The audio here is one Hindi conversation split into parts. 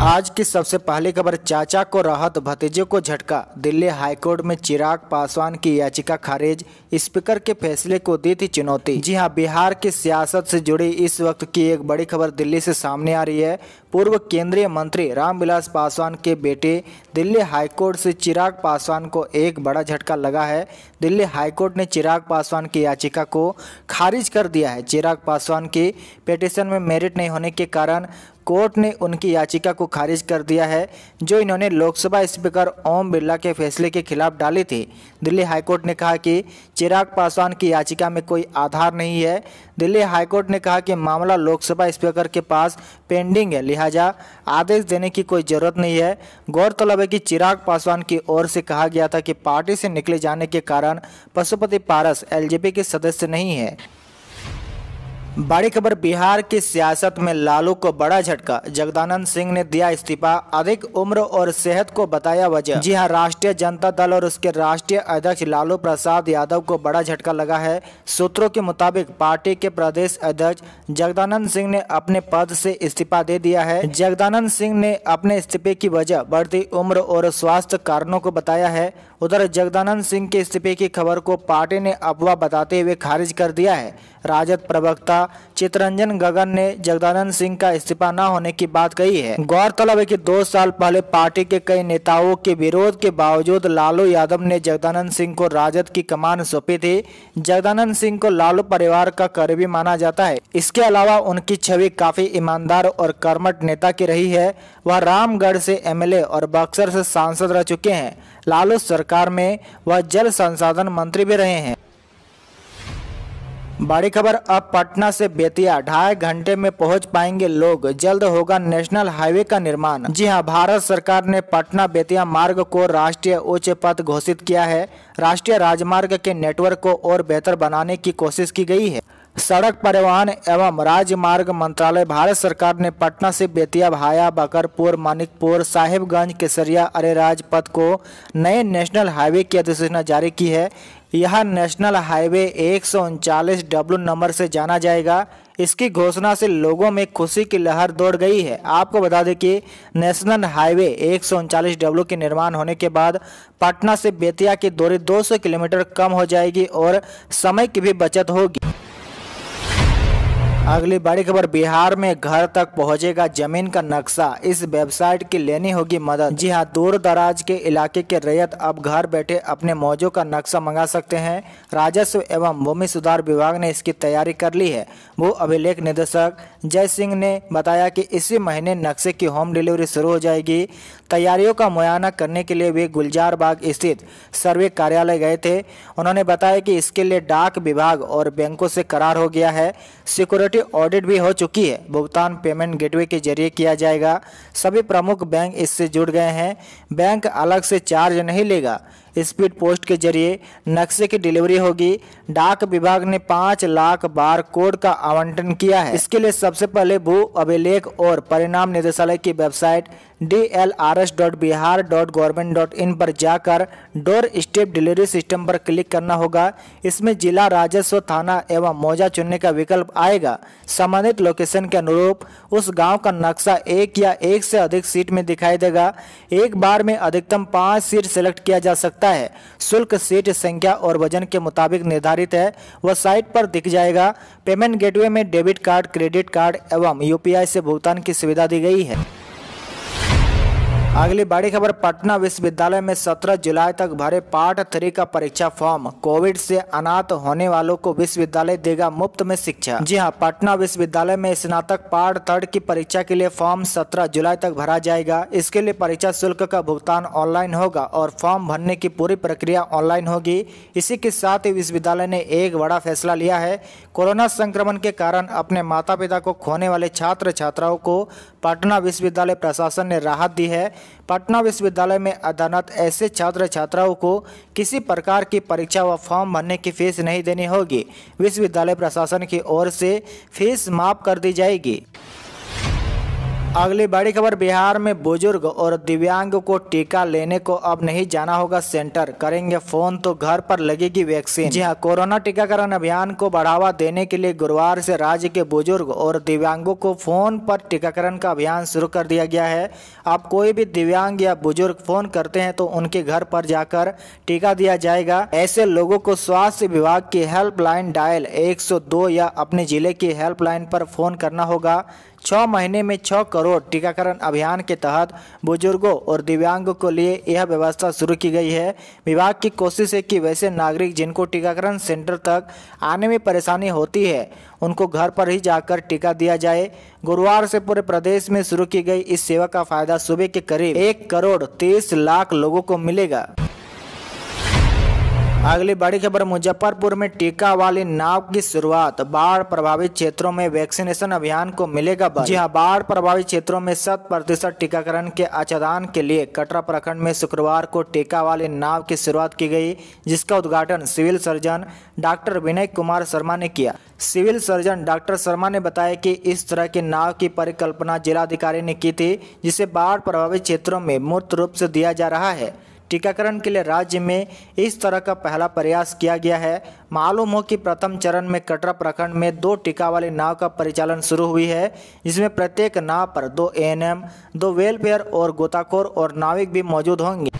आज की सबसे पहली खबर चाचा को राहत भतीजे को झटका दिल्ली हाईकोर्ट में चिराग पासवान की याचिका खारिज स्पीकर के फैसले को दी थी चुनौती जी हां बिहार की सियासत से जुड़ी इस वक्त की एक बड़ी खबर दिल्ली से सामने आ रही है पूर्व केंद्रीय मंत्री रामविलास पासवान के बेटे दिल्ली हाईकोर्ट से चिराग पासवान को एक बड़ा झटका लगा है दिल्ली हाईकोर्ट ने चिराग पासवान की याचिका को खारिज कर दिया है चिराग पासवान की पिटिशन में मेरिट नहीं होने के कारण कोर्ट ने उनकी याचिका को खारिज कर दिया है जो इन्होंने लोकसभा स्पीकर ओम बिरला के फैसले के खिलाफ डाली थी दिल्ली हाईकोर्ट ने कहा कि चिराग पासवान की याचिका में कोई आधार नहीं है दिल्ली हाईकोर्ट ने कहा कि मामला लोकसभा स्पीकर के पास पेंडिंग है लिहाजा लिहाजा आदेश देने की कोई ज़रूरत नहीं है गौरतलब है कि चिराग पासवान की ओर से कहा गया था कि पार्टी से निकले जाने के कारण पशुपति पारस एलजेपी के सदस्य नहीं है बड़ी खबर बिहार की सियासत में लालू को बड़ा झटका जगदानंद सिंह ने दिया इस्तीफा अधिक उम्र और सेहत को बताया वजह जी हां राष्ट्रीय जनता दल और उसके राष्ट्रीय अध्यक्ष लालू प्रसाद यादव को बड़ा झटका लगा है सूत्रों के मुताबिक पार्टी के प्रदेश अध्यक्ष जगदानंद सिंह ने अपने पद से इस्तीफा दे दिया है जगदानंद सिंह ने अपने इस्तीफे की वजह बढ़ती उम्र और स्वास्थ्य कारणों को बताया है उधर जगदानंद सिंह के इस्तीफे की खबर को पार्टी ने अफवाह बताते हुए खारिज कर दिया है राजद प्रवक्ता चितरंजन गगन ने जगदानंद सिंह का इस्तीफा न होने की बात कही है गौरतलब है कि दो साल पहले पार्टी के कई नेताओं के विरोध के बावजूद लालू यादव ने जगदानंद सिंह को राजद की कमान सौंपी थी जगदानंद सिंह को लालू परिवार का करीबी माना जाता है इसके अलावा उनकी छवि काफी ईमानदार और कर्मठ नेता की रही है वह रामगढ़ से एमएलए और बक्सर से सांसद रह चुके हैं लालू सरकार में वह जल संसाधन मंत्री भी रहे हैं बड़ी खबर अब पटना से बेतिया ढाई घंटे में पहुंच पाएंगे लोग जल्द होगा नेशनल हाईवे का निर्माण जी हां भारत सरकार ने पटना बेतिया मार्ग को राष्ट्रीय उच्च पथ घोषित किया है राष्ट्रीय राजमार्ग के नेटवर्क को और बेहतर बनाने की कोशिश की गई है सड़क परिवहन एवं राजमार्ग मंत्रालय भारत सरकार ने पटना से बेतिया भाया बकरपुर मानिकपुर साहिबगंज केसरिया अरेराज पथ को नए नेशनल हाईवे की अधिसूचना जारी की है यह नेशनल हाईवे एक डब्लू नंबर से जाना जाएगा इसकी घोषणा से लोगों में खुशी की लहर दौड़ गई है आपको बता दें कि नेशनल हाईवे एक डब्लू के निर्माण होने के बाद पटना से बेतिया की दूरी 200 किलोमीटर कम हो जाएगी और समय की भी बचत होगी अगली बड़ी खबर बिहार में घर तक पहुंचेगा जमीन का नक्शा इस वेबसाइट की लेनी होगी मदद जी हां दूर दराज के इलाके के रैयत अब घर बैठे अपने मौजों का नक्शा मंगा सकते हैं राजस्व एवं भूमि सुधार विभाग ने इसकी तैयारी कर ली है वो अभिलेख निदेशक जय सिंह ने बताया कि इसी महीने नक्शे की होम डिलीवरी शुरू हो जाएगी तैयारियों का मुआयना करने के लिए वे गुलजार बाग स्थित सर्वे कार्यालय गए थे उन्होंने बताया कि इसके लिए डाक विभाग और बैंकों से करार हो गया है सिक्योरिटी ऑडिट भी हो चुकी है भुगतान पेमेंट गेटवे के जरिए किया जाएगा सभी प्रमुख बैंक इससे जुड़ गए हैं बैंक अलग से चार्ज नहीं लेगा स्पीड पोस्ट के जरिए नक्शे की डिलीवरी होगी डाक विभाग ने पाँच लाख बार कोड का आवंटन किया है इसके लिए सबसे पहले भू अभिलेख और परिणाम निदेशालय की website D L R S dot Bihar dot government dot in पर जाकर डोर स्टेप डिलीवरी सिस्टम पर क्लिक करना होगा इसमें जिला राजस्व थाना एवं मौजा चुनने का विकल्प आएगा संबंधित लोकेशन के अनुरूप उस गांव का नक्शा एक या एक से अधिक सीट में दिखाई देगा एक बार में अधिकतम पाँच सीट सेलेक्ट किया जा सकता सकता है शुल्क सीट संख्या और वजन के मुताबिक निर्धारित है वह साइट पर दिख जाएगा पेमेंट गेटवे में डेबिट कार्ड क्रेडिट कार्ड एवं यूपीआई से भुगतान की सुविधा दी गई है अगली बड़ी खबर पटना विश्वविद्यालय में 17 जुलाई तक भरे पार्ट थ्री का परीक्षा फॉर्म कोविड से अनाथ होने वालों को विश्वविद्यालय देगा मुफ्त में शिक्षा जी हां पटना विश्वविद्यालय में स्नातक पार्ट थर्ड की परीक्षा के लिए फॉर्म 17 जुलाई तक भरा जाएगा इसके लिए परीक्षा शुल्क का भुगतान ऑनलाइन होगा और फॉर्म भरने की पूरी प्रक्रिया ऑनलाइन होगी इसी के साथ ही विश्वविद्यालय ने एक बड़ा फैसला लिया है कोरोना संक्रमण के कारण अपने माता पिता को खोने वाले छात्र छात्राओं को पटना विश्वविद्यालय प्रशासन ने राहत दी है पटना विश्वविद्यालय में अध्ययनरत ऐसे छात्र छात्राओं को किसी प्रकार की परीक्षा व फॉर्म भरने की फीस नहीं देनी होगी विश्वविद्यालय प्रशासन की ओर से फीस माफ कर दी जाएगी अगली बड़ी खबर बिहार में बुजुर्ग और दिव्यांग को टीका लेने को अब नहीं जाना होगा सेंटर करेंगे फोन तो घर पर लगेगी वैक्सीन जी हाँ कोरोना टीकाकरण अभियान को बढ़ावा देने के लिए गुरुवार से राज्य के बुजुर्ग और दिव्यांगों को फोन पर टीकाकरण का अभियान शुरू कर दिया गया है अब कोई भी दिव्यांग या बुजुर्ग फोन करते हैं तो उनके घर पर जाकर टीका दिया जाएगा ऐसे लोगों को स्वास्थ्य विभाग की हेल्पलाइन डायल एक या अपने जिले की हेल्पलाइन पर फोन करना होगा छः महीने में छः करोड़ टीकाकरण अभियान के तहत बुजुर्गों और दिव्यांगों को लिए यह व्यवस्था शुरू की गई है विभाग की कोशिश है कि वैसे नागरिक जिनको टीकाकरण सेंटर तक आने में परेशानी होती है उनको घर पर ही जाकर टीका दिया जाए गुरुवार से पूरे प्रदेश में शुरू की गई इस सेवा का फायदा सुबह के करीब एक करोड़ तीस लाख लोगों को मिलेगा अगली बड़ी खबर मुजफ्फरपुर में टीका वाली नाव की शुरुआत बाढ़ प्रभावित क्षेत्रों में वैक्सीनेशन अभियान को मिलेगा जी हाँ बाढ़ प्रभावित क्षेत्रों में शत प्रतिशत टीकाकरण के आचादान के लिए कटरा प्रखंड में शुक्रवार को टीका वाली नाव की शुरुआत की गई जिसका उद्घाटन civil surgeon doctor Vinay Kumar Sharma ने किया सिविल सर्जन डॉक्टर शर्मा ने बताया कि इस तरह की नाव की परिकल्पना जिलाधिकारी ने की थी जिसे बाढ़ प्रभावित क्षेत्रों में मूर्त रूप से दिया जा रहा है टीकाकरण के लिए राज्य में इस तरह का पहला प्रयास किया गया है मालूम हो कि प्रथम चरण में कटरा प्रखंड में दो टीका वाले नाव का परिचालन शुरू हुई है जिसमें प्रत्येक नाव पर दो एएनएम, दो वेलफेयर और गोताखोर और नाविक भी मौजूद होंगे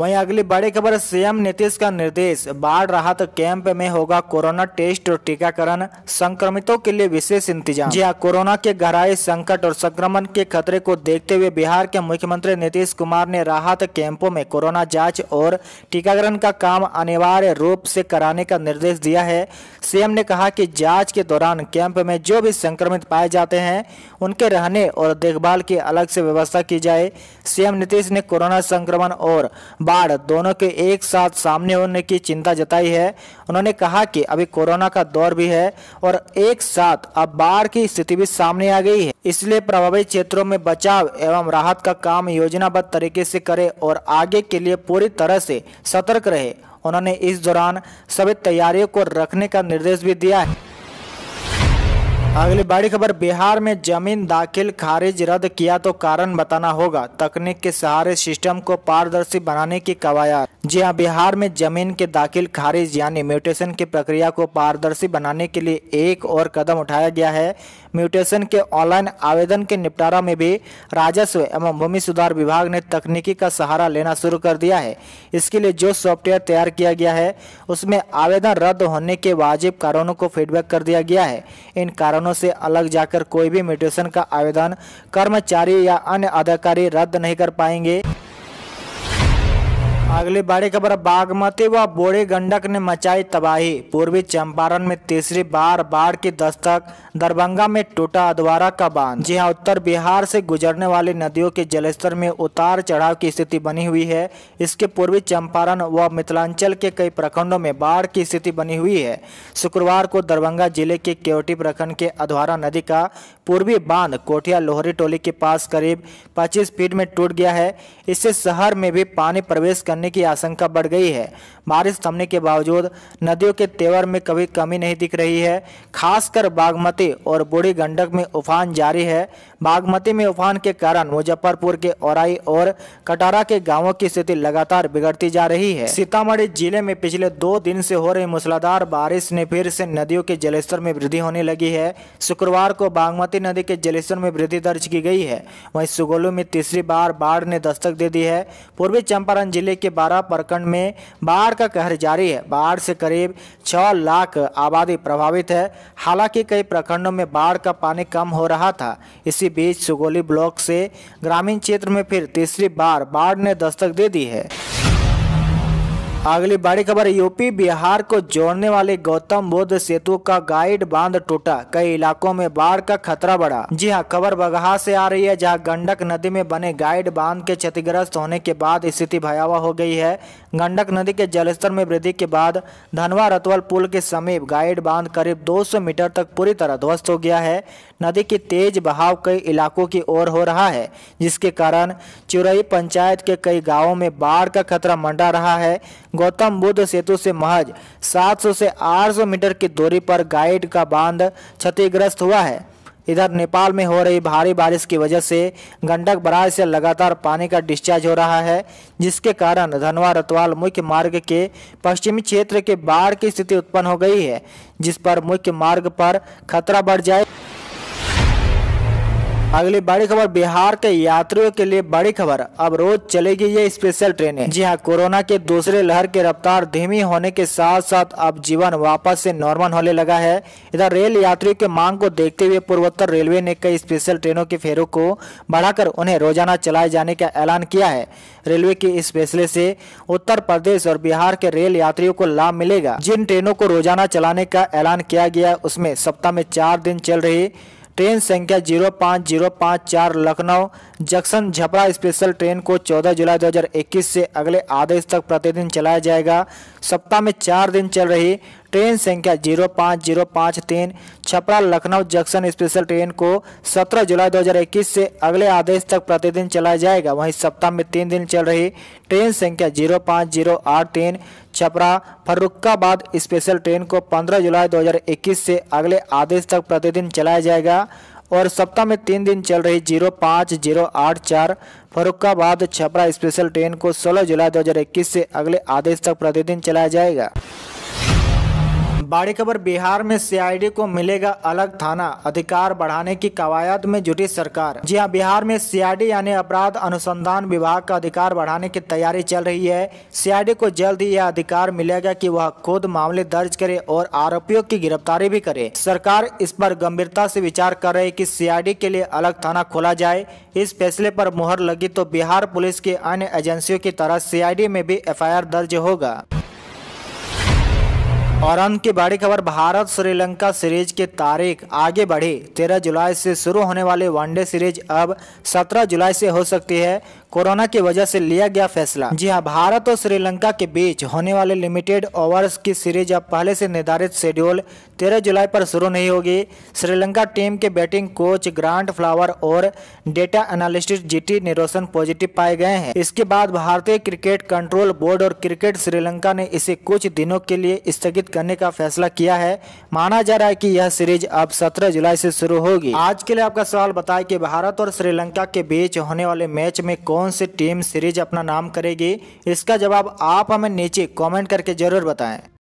वहीं अगली बड़ी खबर सीएम नीतीश का निर्देश बाढ़ राहत कैंप में होगा कोरोना टेस्ट और टीकाकरण संक्रमितों के लिए विशेष इंतजाम जी हाँ कोरोना के गहराई संकट और संक्रमण के खतरे को देखते हुए बिहार के मुख्यमंत्री नीतीश कुमार ने राहत कैंपों में कोरोना जांच और टीकाकरण का काम अनिवार्य रूप से कराने का निर्देश दिया है सीएम ने कहा की जाँच के दौरान कैंप में जो भी संक्रमित पाए जाते हैं उनके रहने और देखभाल की अलग से व्यवस्था की जाए सीएम नीतीश ने कोरोना संक्रमण और बाढ़ दोनों के एक साथ सामने होने की चिंता जताई है उन्होंने कहा कि अभी कोरोना का दौर भी है और एक साथ अब बाढ़ की स्थिति भी सामने आ गई है इसलिए प्रभावित क्षेत्रों में बचाव एवं राहत का काम योजनाबद्ध तरीके से करे और आगे के लिए पूरी तरह से सतर्क रहे उन्होंने इस दौरान सभी तैयारियों को रखने का निर्देश भी दिया है अगली बड़ी खबर बिहार में जमीन दाखिल खारिज रद्द किया तो कारण बताना होगा तकनीक के सहारे सिस्टम को पारदर्शी बनाने की कवायद जी हाँ बिहार में जमीन के दाखिल खारिज यानी म्यूटेशन की प्रक्रिया को पारदर्शी बनाने के लिए एक और कदम उठाया गया है म्यूटेशन के ऑनलाइन आवेदन के निपटारा में भी राजस्व एवं भूमि सुधार विभाग ने तकनीकी का सहारा लेना शुरू कर दिया है इसके लिए जो सॉफ्टवेयर तैयार किया गया है उसमें आवेदन रद्द होने के वाजिब कारणों को फीडबैक कर दिया गया है इन कारण कारणों से अलग जाकर कोई भी म्यूटेशन का आवेदन कर्मचारी या अन्य अधिकारी रद्द नहीं कर पाएंगे अगली बड़ी खबर बागमती व बोड़े गंडक ने मचाई तबाही पूर्वी चंपारण में तीसरी बार बाढ़ की दस्तक दरभंगा में टूटा अधवारा का बांध जी हां उत्तर बिहार से गुजरने वाली नदियों के जलस्तर में उतार चढ़ाव की स्थिति बनी हुई है इसके पूर्वी चंपारण व मिथिलांचल के कई प्रखंडों में बाढ़ की स्थिति बनी हुई है शुक्रवार को दरभंगा जिले के केवटी प्रखंड के अधवारा नदी का पूर्वी बांध कोठिया लोहरी टोली के पास करीब पच्चीस फीट में टूट गया है इससे शहर में भी पानी प्रवेश करने बनने की आशंका बढ़ गई है बारिश थमने के बावजूद नदियों के तेवर में कभी कमी नहीं दिख रही है खासकर बागमती और बूढ़ी गंडक में उफान जारी है बागमती में उफान के कारण मुजफ्फरपुर के औराई और कटारा के गाँवों की स्थिति लगातार बिगड़ती जा रही है सीतामढ़ी जिले में पिछले दो दिन से हो रही मूसलाधार बारिश ने फिर से नदियों के जलस्तर में वृद्धि होने लगी है शुक्रवार को बागमती नदी के जलस्तर में वृद्धि दर्ज की गई है वही सुगोलू में तीसरी बार बाढ़ ने दस्तक दे दी है पूर्वी चंपारण जिले के बारह प्रखंड में बाढ़ का कहर जारी है बाढ़ से करीब छह लाख आबादी प्रभावित है हालांकि कई प्रखंडों में बाढ़ का पानी कम हो रहा था इसी बीच सुगोली ब्लॉक से ग्रामीण क्षेत्र में फिर तीसरी बार बाढ़ ने दस्तक दे दी है अगली बड़ी खबर यूपी बिहार को जोड़ने वाले गौतम बुद्ध सेतु का गाइड बांध टूटा कई इलाकों में बाढ़ का खतरा बढ़ा जी हाँ खबर बगहा से आ रही है जहां गंडक नदी में बने गाइड बांध के क्षतिग्रस्त होने के बाद स्थिति भयावह हो गई है गंडक नदी के जलस्तर में वृद्धि के बाद धनवा रतवल पुल के समीप गाइड बांध करीब दो मीटर तक पूरी तरह ध्वस्त हो गया है नदी की तेज बहाव कई इलाकों की ओर हो रहा है जिसके कारण चुरई पंचायत के कई गाँव में बाढ़ का खतरा मंडा रहा है गौतम बुद्ध सेतु से महज 700 से 800 मीटर की दूरी पर गाइड का बांध क्षतिग्रस्त हुआ है इधर नेपाल में हो रही भारी बारिश की वजह से गंडक बराज से लगातार पानी का डिस्चार्ज हो रहा है जिसके कारण धनवा रतवाल मुख्य मार्ग के पश्चिमी क्षेत्र के बाढ़ की स्थिति उत्पन्न हो गई है जिस पर मुख्य मार्ग पर खतरा बढ़ जाए अगली बड़ी खबर बिहार के यात्रियों के लिए बड़ी खबर अब रोज चलेगी ये स्पेशल ट्रेनें जी हाँ कोरोना के दूसरे लहर की रफ्तार धीमी होने के साथ साथ अब जीवन वापस से नॉर्मल होने लगा है इधर रेल यात्रियों के मांग को देखते हुए पूर्वोत्तर रेलवे ने कई स्पेशल ट्रेनों के फेरों को बढ़ाकर उन्हें रोजाना चलाए जाने का ऐलान किया है रेलवे के इस फैसले से उत्तर प्रदेश और बिहार के रेल यात्रियों को लाभ मिलेगा जिन ट्रेनों को रोजाना चलाने का ऐलान किया गया उसमें सप्ताह में चार दिन चल रही ट्रेन संख्या जीरो पाँच जीरो पाँच चार Lucknow junction Chhapra special train को 14 जुलाई 2021 से अगले आदेश तक प्रतिदिन चलाया जाएगा सप्ताह में चार दिन चल रही ट्रेन संख्या जीरो पाँच जीरो पाँच तीन Chhapra Lucknow junction special train को 17 जुलाई 2021 से अगले आदेश तक प्रतिदिन चलाया जाएगा वहीं सप्ताह में तीन दिन चल रही ट्रेन संख्या जीरो पाँच जीरो आठ तीन छपरा फर्रुखाबाद स्पेशल ट्रेन को 15 जुलाई 2021 से अगले आदेश तक प्रतिदिन चलाया जाएगा और सप्ताह में तीन दिन चल रही जीरो पाँच जीरो आठ चार फर्रुखाबाद छपरा स्पेशल ट्रेन को सोलह जुलाई इक्कीस से अगले आदेश तक प्रतिदिन चलाया जाएगा बड़ी खबर बिहार में सीआईडी को मिलेगा अलग थाना अधिकार बढ़ाने की कवायद में जुटी सरकार जी हां बिहार में सीआईडी यानी अपराध अनुसंधान विभाग का अधिकार बढ़ाने की तैयारी चल रही है सीआईडी को जल्द ही यह अधिकार मिलेगा कि वह खुद मामले दर्ज करे और आरोपियों की गिरफ्तारी भी करे सरकार इस पर गंभीरता ऐसी विचार कर रही की सी के लिए अलग थाना खोला जाए इस फैसले आरोप मुहर लगी तो बिहार पुलिस के अन्य एजेंसियों की तरह सी में भी एफ दर्ज होगा और अंत की बड़ी खबर भारत श्रीलंका सीरीज के तारीख आगे बढ़ी तेरह जुलाई से शुरू होने वाली वनडे सीरीज अब सत्रह जुलाई से हो सकती है कोरोना की वजह से लिया गया फैसला जी हां भारत और श्रीलंका के बीच होने वाले लिमिटेड ओवर्स की सीरीज अब पहले से निर्धारित शेड्यूल 13 जुलाई पर शुरू नहीं होगी श्रीलंका टीम के बैटिंग कोच ग्रांट फ्लावर और data analyst GT Niroshan positive पाए गए हैं इसके बाद भारतीय क्रिकेट कंट्रोल बोर्ड और क्रिकेट श्रीलंका ने इसे कुछ दिनों के लिए स्थगित करने का फैसला किया है माना जा रहा है कि यह सीरीज अब 17 जुलाई से शुरू होगी आज के लिए आपका सवाल बताए कि भारत और श्रीलंका के बीच होने वाले मैच में कौन सी टीम सीरीज अपना नाम करेगी इसका जवाब आप हमें नीचे कॉमेंट करके जरूर बताएं